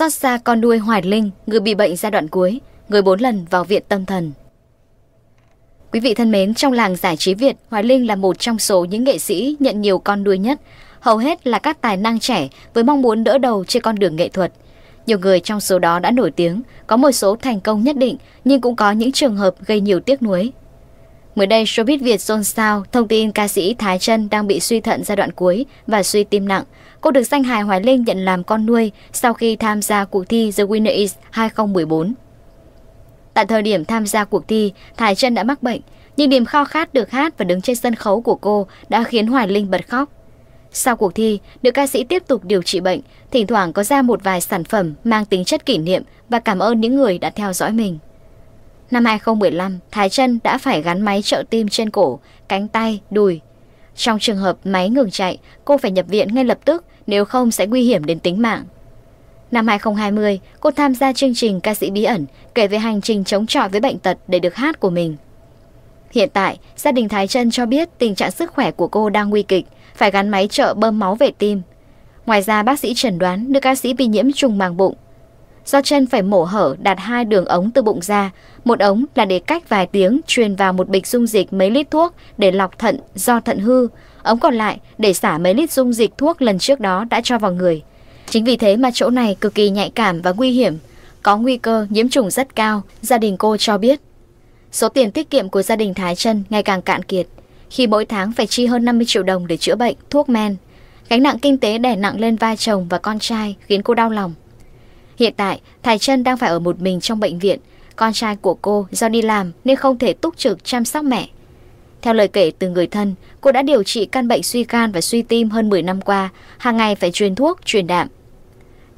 Xót xa con nuôi Hoài Linh, người bị bệnh giai đoạn cuối, người bốn lần vào viện tâm thần. Quý vị thân mến, trong làng giải trí Việt, Hoài Linh là một trong số những nghệ sĩ nhận nhiều con nuôi nhất. Hầu hết là các tài năng trẻ với mong muốn đỡ đầu trên con đường nghệ thuật. Nhiều người trong số đó đã nổi tiếng, có một số thành công nhất định, nhưng cũng có những trường hợp gây nhiều tiếc nuối. Mới đây, showbiz Việt xôn xao thông tin ca sĩ Thái Trân đang bị suy thận giai đoạn cuối và suy tim nặng. Cô được danh hài Hoài Linh nhận làm con nuôi sau khi tham gia cuộc thi The Winner Is 2014. Tại thời điểm tham gia cuộc thi, Thái Trân đã mắc bệnh, nhưng niềm khao khát được hát và đứng trên sân khấu của cô đã khiến Hoài Linh bật khóc. Sau cuộc thi, nữ ca sĩ tiếp tục điều trị bệnh, thỉnh thoảng có ra một vài sản phẩm mang tính chất kỷ niệm và cảm ơn những người đã theo dõi mình. Năm 2015, Thái Trân đã phải gắn máy trợ tim trên cổ, cánh tay, đùi. Trong trường hợp máy ngừng chạy, cô phải nhập viện ngay lập tức, nếu không sẽ nguy hiểm đến tính mạng. Năm 2020, cô tham gia chương trình ca sĩ bí ẩn, kể về hành trình chống chọi với bệnh tật để được hát của mình. Hiện tại, gia đình Thái Trân cho biết tình trạng sức khỏe của cô đang nguy kịch, phải gắn máy trợ bơm máu về tim. Ngoài ra, bác sĩ chẩn đoán nữ ca sĩ bị nhiễm trùng màng bụng, do chân phải mổ hở đặt hai đường ống từ bụng ra, một ống là để cách vài tiếng truyền vào một bịch dung dịch mấy lít thuốc để lọc thận do thận hư, ống còn lại để xả mấy lít dung dịch thuốc lần trước đó đã cho vào người. Chính vì thế mà chỗ này cực kỳ nhạy cảm và nguy hiểm, có nguy cơ nhiễm trùng rất cao, gia đình cô cho biết. Số tiền tiết kiệm của gia đình Thái Trân ngày càng cạn kiệt, khi mỗi tháng phải chi hơn 50 triệu đồng để chữa bệnh, thuốc men. Gánh nặng kinh tế đè nặng lên vai chồng và con trai khiến cô đau lòng. Hiện tại, Thái Trân đang phải ở một mình trong bệnh viện. Con trai của cô do đi làm nên không thể túc trực chăm sóc mẹ. Theo lời kể từ người thân, cô đã điều trị căn bệnh suy gan và suy tim hơn 10 năm qua, hàng ngày phải truyền thuốc, truyền đạm.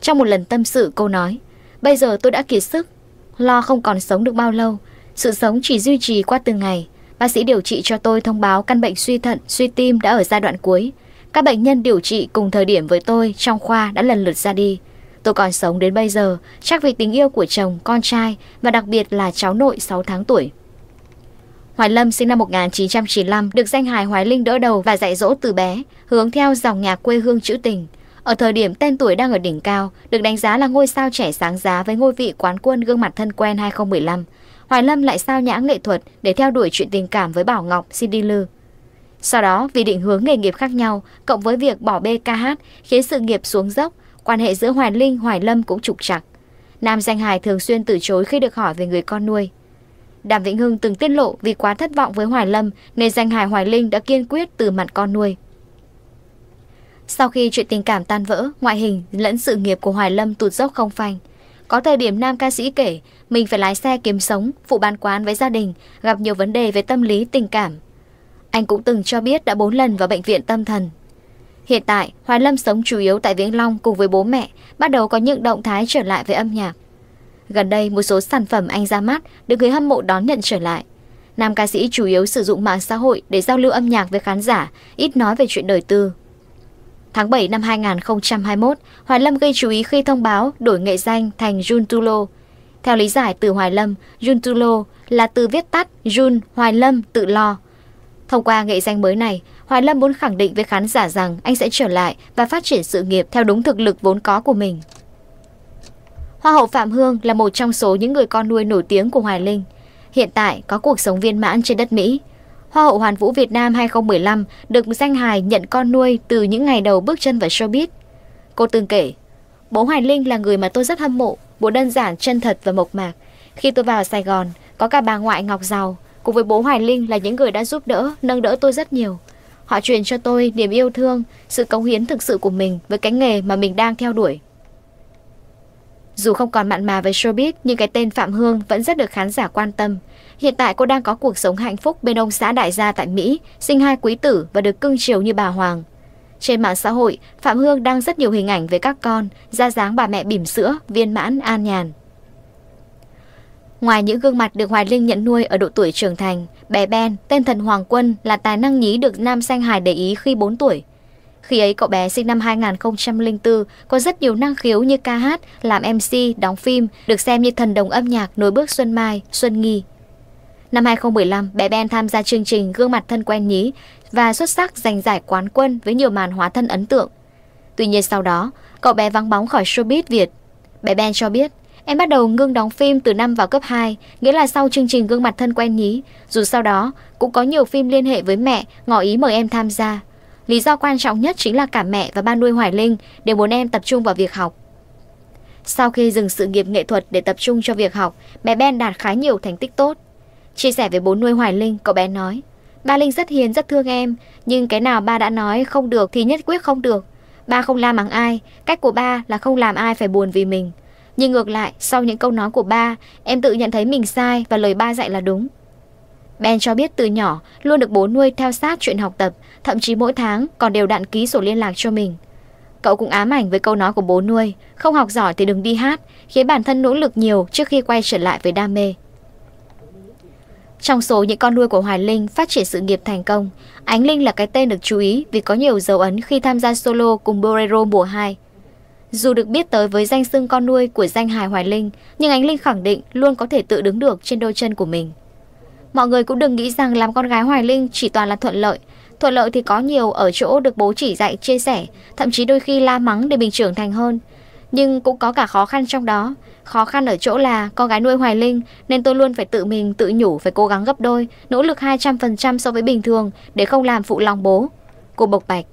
Trong một lần tâm sự cô nói, bây giờ tôi đã kiệt sức, lo không còn sống được bao lâu, sự sống chỉ duy trì qua từng ngày. Bác sĩ điều trị cho tôi thông báo căn bệnh suy thận, suy tim đã ở giai đoạn cuối. Các bệnh nhân điều trị cùng thời điểm với tôi trong khoa đã lần lượt ra đi. Tôi còn sống đến bây giờ, chắc vì tình yêu của chồng, con trai và đặc biệt là cháu nội 6 tháng tuổi. Hoài Lâm sinh năm 1995 được danh hài Hoài Linh đỡ đầu và dạy dỗ từ bé, hướng theo dòng nhạc quê hương trữ tình. Ở thời điểm tên tuổi đang ở đỉnh cao, được đánh giá là ngôi sao trẻ sáng giá với ngôi vị quán quân gương mặt thân quen 2015. Hoài Lâm lại sao nhãng nghệ thuật để theo đuổi chuyện tình cảm với Bảo Ngọc Cindy Lư. Sau đó, vì định hướng nghề nghiệp khác nhau, cộng với việc bỏ bê ca hát, khiến sự nghiệp xuống dốc, Quan hệ giữa Hoài Linh, Hoài Lâm cũng trục trặc. Nam danh hài thường xuyên từ chối khi được hỏi về người con nuôi. Đàm Vĩnh Hưng từng tiết lộ vì quá thất vọng với Hoài Lâm nên danh hài Hoài Linh đã kiên quyết từ mặt con nuôi. Sau khi chuyện tình cảm tan vỡ, ngoại hình lẫn sự nghiệp của Hoài Lâm tụt dốc không phanh. Có thời điểm nam ca sĩ kể, mình phải lái xe kiếm sống, phụ bán quán với gia đình, gặp nhiều vấn đề về tâm lý, tình cảm. Anh cũng từng cho biết đã 4 lần vào bệnh viện tâm thần, Hiện tại, Hoài Lâm sống chủ yếu tại Vĩnh Long cùng với bố mẹ, bắt đầu có những động thái trở lại với âm nhạc. Gần đây, một số sản phẩm anh ra mắt được người hâm mộ đón nhận trở lại. Nam ca sĩ chủ yếu sử dụng mạng xã hội để giao lưu âm nhạc với khán giả, ít nói về chuyện đời tư. Tháng 7 năm 2021, Hoài Lâm gây chú ý khi thông báo đổi nghệ danh thành Jun Tulo. Theo lý giải từ Hoài Lâm, Jun Tulo là từ viết tắt Jun Hoài Lâm tự lo. Thông qua nghệ danh mới này, Hoài Lâm muốn khẳng định với khán giả rằng anh sẽ trở lại và phát triển sự nghiệp theo đúng thực lực vốn có của mình. Hoa hậu Phạm Hương là một trong số những người con nuôi nổi tiếng của Hoài Linh. Hiện tại có cuộc sống viên mãn trên đất Mỹ. Hoa hậu Hoàn vũ Việt Nam 2015 được danh hài nhận con nuôi từ những ngày đầu bước chân vào showbiz. Cô từng kể, bố Hoài Linh là người mà tôi rất hâm mộ, bố đơn giản, chân thật và mộc mạc. Khi tôi vào Sài Gòn, có cả bà ngoại Ngọc Giàu, cùng với bố Hoài Linh là những người đã giúp đỡ, nâng đỡ tôi rất nhiều. Họ truyền cho tôi niềm yêu thương, sự cống hiến thực sự của mình với cái nghề mà mình đang theo đuổi. Dù không còn mặn mà với showbiz, nhưng cái tên Phạm Hương vẫn rất được khán giả quan tâm. Hiện tại cô đang có cuộc sống hạnh phúc bên ông xã đại gia tại Mỹ, sinh hai quý tử và được cưng chiều như bà Hoàng. Trên mạng xã hội, Phạm Hương đăng rất nhiều hình ảnh về các con, ra dáng bà mẹ bỉm sữa, viên mãn, an nhàn. Ngoài những gương mặt được Hoài Linh nhận nuôi ở độ tuổi trưởng thành, bé Ben, tên thần Hoàng Quân là tài năng nhí được Nam Xanh Hải để ý khi 4 tuổi. Khi ấy cậu bé sinh năm 2004 có rất nhiều năng khiếu như ca hát, làm MC, đóng phim, được xem như thần đồng âm nhạc nối bước Xuân Mai, Xuân Nghi. Năm 2015, bé Ben tham gia chương trình Gương mặt thân quen nhí và xuất sắc giành giải quán quân với nhiều màn hóa thân ấn tượng. Tuy nhiên sau đó, cậu bé vắng bóng khỏi showbiz Việt. Bé Ben cho biết Em bắt đầu ngưng đóng phim từ năm vào cấp 2, nghĩa là sau chương trình gương mặt thân quen nhí. Dù sau đó, cũng có nhiều phim liên hệ với mẹ, ngỏ ý mời em tham gia. Lý do quan trọng nhất chính là cả mẹ và ba nuôi Hoài Linh đều muốn em tập trung vào việc học. Sau khi dừng sự nghiệp nghệ thuật để tập trung cho việc học, bé Ben đạt khá nhiều thành tích tốt. Chia sẻ với bố nuôi Hoài Linh, cậu bé nói, Ba Linh rất hiền, rất thương em, nhưng cái nào ba đã nói không được thì nhất quyết không được. Ba không la mắng ai, cách của ba là không làm ai phải buồn vì mình. Nhưng ngược lại, sau những câu nói của ba, em tự nhận thấy mình sai và lời ba dạy là đúng. Ben cho biết từ nhỏ luôn được bố nuôi theo sát chuyện học tập, thậm chí mỗi tháng còn đều đặn ký sổ liên lạc cho mình. Cậu cũng ám ảnh với câu nói của bố nuôi, không học giỏi thì đừng đi hát, khiến bản thân nỗ lực nhiều trước khi quay trở lại với đam mê. Trong số những con nuôi của Hoài Linh phát triển sự nghiệp thành công, Ánh Linh là cái tên được chú ý vì có nhiều dấu ấn khi tham gia solo cùng Bolero mùa 2. Dù được biết tới với danh xưng con nuôi của danh hài Hoài Linh, nhưng Ánh Linh khẳng định luôn có thể tự đứng được trên đôi chân của mình. Mọi người cũng đừng nghĩ rằng làm con gái Hoài Linh chỉ toàn là thuận lợi. Thuận lợi thì có nhiều ở chỗ được bố chỉ dạy, chia sẻ, thậm chí đôi khi la mắng để mình trưởng thành hơn. Nhưng cũng có cả khó khăn trong đó. Khó khăn ở chỗ là con gái nuôi Hoài Linh nên tôi luôn phải tự mình tự nhủ phải cố gắng gấp đôi, nỗ lực 200% so với bình thường để không làm phụ lòng bố. Cô bộc bạch.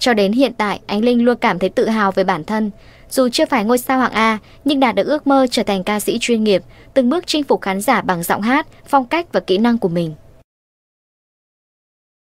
Cho đến hiện tại, Ánh Linh luôn cảm thấy tự hào về bản thân. Dù chưa phải ngôi sao hạng A, nhưng đạt được ước mơ trở thành ca sĩ chuyên nghiệp, từng bước chinh phục khán giả bằng giọng hát, phong cách và kỹ năng của mình.